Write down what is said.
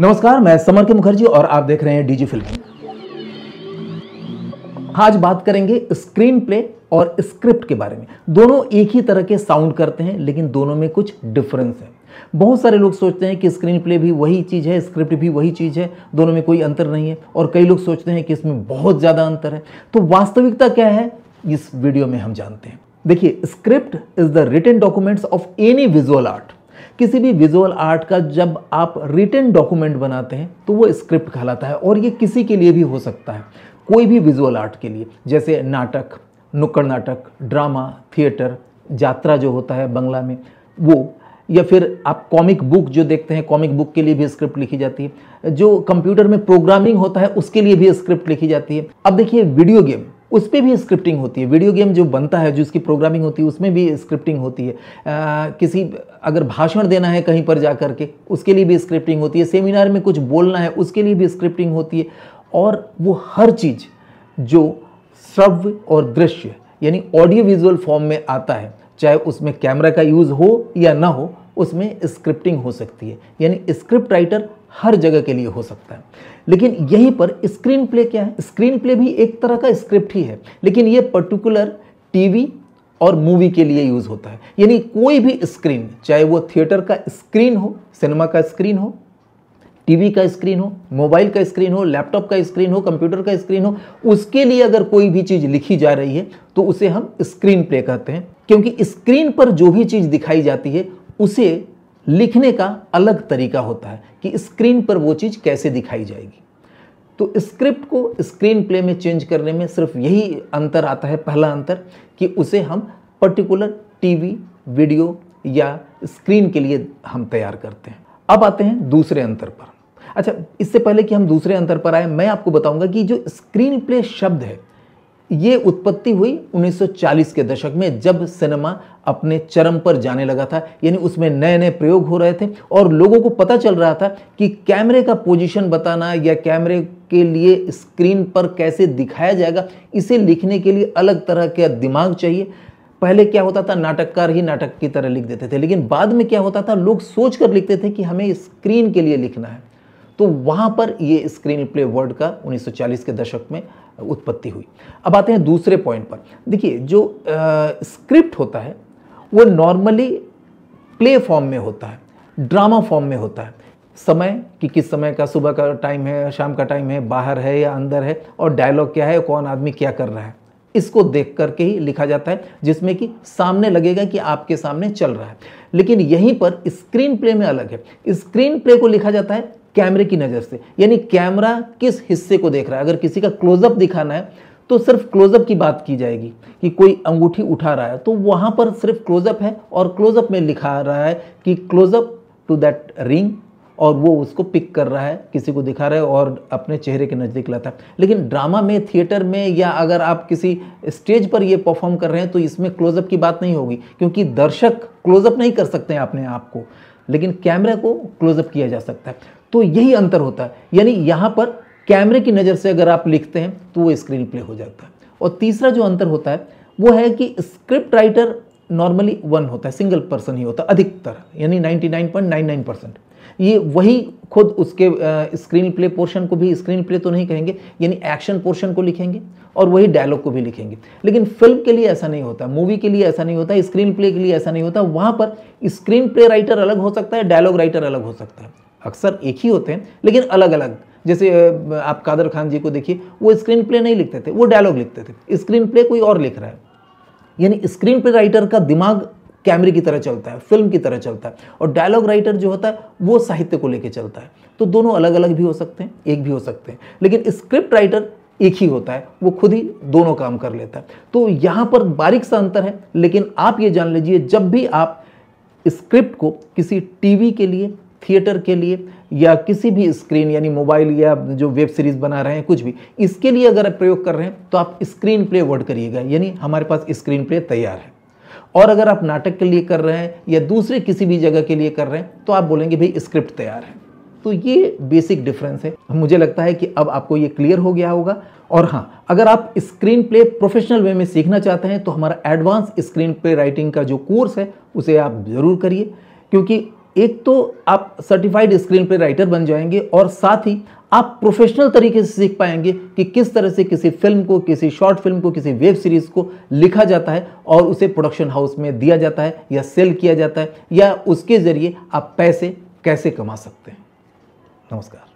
नमस्कार मैं समर के मुखर्जी और आप देख रहे हैं डीजी फिल्म आज बात करेंगे स्क्रीन प्ले और स्क्रिप्ट के बारे में दोनों एक ही तरह के साउंड करते हैं लेकिन दोनों में कुछ डिफरेंस है बहुत सारे लोग सोचते हैं कि स्क्रीन प्ले भी वही चीज़ है स्क्रिप्ट भी वही चीज़ है दोनों में कोई अंतर नहीं है और कई लोग सोचते हैं कि इसमें बहुत ज़्यादा अंतर है तो वास्तविकता क्या है इस वीडियो में हम जानते हैं देखिए script is the written documents of any visual art किसी भी विजुअल आर्ट का जब आप रिटर्न डॉक्यूमेंट बनाते हैं तो वो स्क्रिप्ट कहलाता है और ये किसी के लिए भी हो सकता है कोई भी विजुअल आर्ट के लिए जैसे नाटक नुक्कड़ नाटक ड्रामा थिएटर यात्रा जो होता है बंगला में वो या फिर आप कॉमिक बुक जो देखते हैं कॉमिक बुक के लिए भी स्क्रिप्ट लिखी जाती है जो कंप्यूटर में प्रोग्रामिंग होता है उसके लिए भी स्क्रिप्ट लिखी जाती है अब देखिए वीडियो गेम उस पर भी स्क्रिप्टिंग होती है वीडियो गेम जो बनता है जो उसकी प्रोग्रामिंग होती है उसमें भी स्क्रिप्टिंग होती है आ, किसी अगर भाषण देना है कहीं पर जा कर के उसके लिए भी स्क्रिप्टिंग होती है सेमिनार में कुछ बोलना है उसके लिए भी स्क्रिप्टिंग होती है और वो हर चीज़ जो श्रव्य और दृश्य यानी ऑडियो विजुअल फॉर्म में आता है चाहे उसमें कैमरा का यूज़ हो या ना हो उसमें स्क्रिप्टिंग हो सकती है यानी स्क्रिप्ट राइटर हर जगह के लिए हो सकता है लेकिन यहीं पर स्क्रीन प्ले क्या है स्क्रीन प्ले भी एक तरह का स्क्रिप्ट ही है लेकिन ये पर्टिकुलर टीवी और मूवी के लिए यूज़ होता है यानी कोई भी स्क्रीन चाहे वो थिएटर का स्क्रीन हो सिनेमा का स्क्रीन हो टीवी का स्क्रीन हो मोबाइल का स्क्रीन हो लैपटॉप का स्क्रीन हो कंप्यूटर का स्क्रीन हो उसके लिए अगर कोई भी चीज़ लिखी जा रही है तो उसे हम स्क्रीन प्ले कहते हैं क्योंकि स्क्रीन पर जो भी चीज़ दिखाई जाती है उसे लिखने का अलग तरीका होता है कि स्क्रीन पर वो चीज़ कैसे दिखाई जाएगी तो स्क्रिप्ट को स्क्रीन प्ले में चेंज करने में सिर्फ यही अंतर आता है पहला अंतर कि उसे हम पर्टिकुलर टीवी वीडियो या स्क्रीन के लिए हम तैयार करते हैं अब आते हैं दूसरे अंतर पर अच्छा इससे पहले कि हम दूसरे अंतर पर आए मैं आपको बताऊंगा कि जो स्क्रीन प्ले शब्द है ये उत्पत्ति हुई 1940 के दशक में जब सिनेमा अपने चरम पर जाने लगा था यानी उसमें नए नए प्रयोग हो रहे थे और लोगों को पता चल रहा था कि कैमरे का पोजीशन बताना या कैमरे के लिए स्क्रीन पर कैसे दिखाया जाएगा इसे लिखने के लिए अलग तरह का दिमाग चाहिए पहले क्या होता था नाटककार ही नाटक की तरह लिख देते थे लेकिन बाद में क्या होता था लोग सोच कर लिखते थे कि हमें स्क्रीन के लिए लिखना है तो वहाँ पर ये स्क्रीन प्ले वर्ड का 1940 के दशक में उत्पत्ति हुई अब आते हैं दूसरे पॉइंट पर देखिए जो स्क्रिप्ट होता है वो नॉर्मली प्ले फॉर्म में होता है ड्रामा फॉर्म में होता है समय कि किस समय का सुबह का टाइम है शाम का टाइम है बाहर है या अंदर है और डायलॉग क्या है कौन आदमी क्या कर रहा है इसको देख करके ही लिखा जाता है जिसमें कि सामने लगेगा कि आपके सामने चल रहा है लेकिन यहीं पर स्क्रीन प्ले में अलग है स्क्रीन प्ले को लिखा जाता है कैमरे की नज़र से यानी कैमरा किस हिस्से को देख रहा है अगर किसी का क्लोजअप दिखाना है तो सिर्फ क्लोजअप की बात की जाएगी कि कोई अंगूठी उठा रहा है तो वहाँ पर सिर्फ क्लोजअप है और क्लोजअप में लिखा रहा है कि क्लोजअप टू दैट रिंग और वो उसको पिक कर रहा है किसी को दिखा रहा है और अपने चेहरे के नज़दीक लाता है लेकिन ड्रामा में थिएटर में या अगर आप किसी स्टेज पर ये परफॉर्म कर रहे हैं तो इसमें क्लोजअप की बात नहीं होगी क्योंकि दर्शक क्लोजअप नहीं कर सकते हैं अपने आप को लेकिन कैमरे को क्लोजअप किया जा सकता है तो यही अंतर होता है यानी यहाँ पर कैमरे की नज़र से अगर आप लिखते हैं तो वो स्क्रीन प्ले हो जाता है और तीसरा जो अंतर होता है वो है कि स्क्रिप्ट राइटर नॉर्मली वन होता है सिंगल पर्सन ही होता है अधिकतर यानी 99.99 परसेंट ये वही खुद उसके स्क्रीन प्ले पोर्शन को भी स्क्रीन प्ले तो नहीं कहेंगे यानी एक्शन पोर्शन को लिखेंगे और वही डायलॉग को भी लिखेंगे लेकिन फिल्म के लिए ऐसा नहीं होता मूवी के लिए ऐसा नहीं होता स्क्रीन प्ले के लिए ऐसा नहीं होता वहाँ पर स्क्रीन प्ले राइटर अलग हो सकता है डायलॉग राइटर अलग हो सकता है अक्सर एक ही होते हैं लेकिन अलग अलग जैसे आप कादर खान जी को देखिए वो स्क्रीन प्ले नहीं लिखते थे वो डायलॉग लिखते थे स्क्रीन प्ले कोई और लिख रहा है यानी स्क्रीन प्ले राइटर का दिमाग कैमरे की तरह चलता है फिल्म की तरह चलता है और डायलॉग राइटर जो होता है वो साहित्य को लेकर चलता है तो दोनों अलग अलग भी हो सकते हैं एक भी हो सकते हैं लेकिन स्क्रिप्ट राइटर एक ही होता है वो खुद ही दोनों काम कर लेता है तो यहाँ पर बारीक सा अंतर है लेकिन आप ये जान लीजिए जब भी आप स्क्रिप्ट को किसी टीवी के लिए थिएटर के लिए या किसी भी स्क्रीन यानी मोबाइल या जो वेब सीरीज़ बना रहे हैं कुछ भी इसके लिए अगर आप प्रयोग कर रहे हैं तो आप स्क्रीन प्ले वर्ड करिएगा यानी हमारे पास स्क्रीन प्ले तैयार है और अगर आप नाटक के लिए कर रहे हैं या दूसरे किसी भी जगह के लिए कर रहे हैं तो आप बोलेंगे भाई स्क्रिप्ट तैयार है तो ये बेसिक डिफरेंस है मुझे लगता है कि अब आपको ये क्लियर हो गया होगा और हाँ अगर आप स्क्रीन प्ले प्रोफेशनल वे में सीखना चाहते हैं तो हमारा एडवांस स्क्रीन प्ले राइटिंग का जो कोर्स है उसे आप ज़रूर करिए क्योंकि एक तो आप सर्टिफाइड स्क्रीन प्ले राइटर बन जाएंगे और साथ ही आप प्रोफेशनल तरीके से सीख पाएंगे कि किस तरह से किसी फिल्म को किसी शॉर्ट फिल्म को किसी वेब सीरीज़ को लिखा जाता है और उसे प्रोडक्शन हाउस में दिया जाता है या सेल किया जाता है या उसके ज़रिए आप पैसे कैसे कमा सकते हैं नमस्कार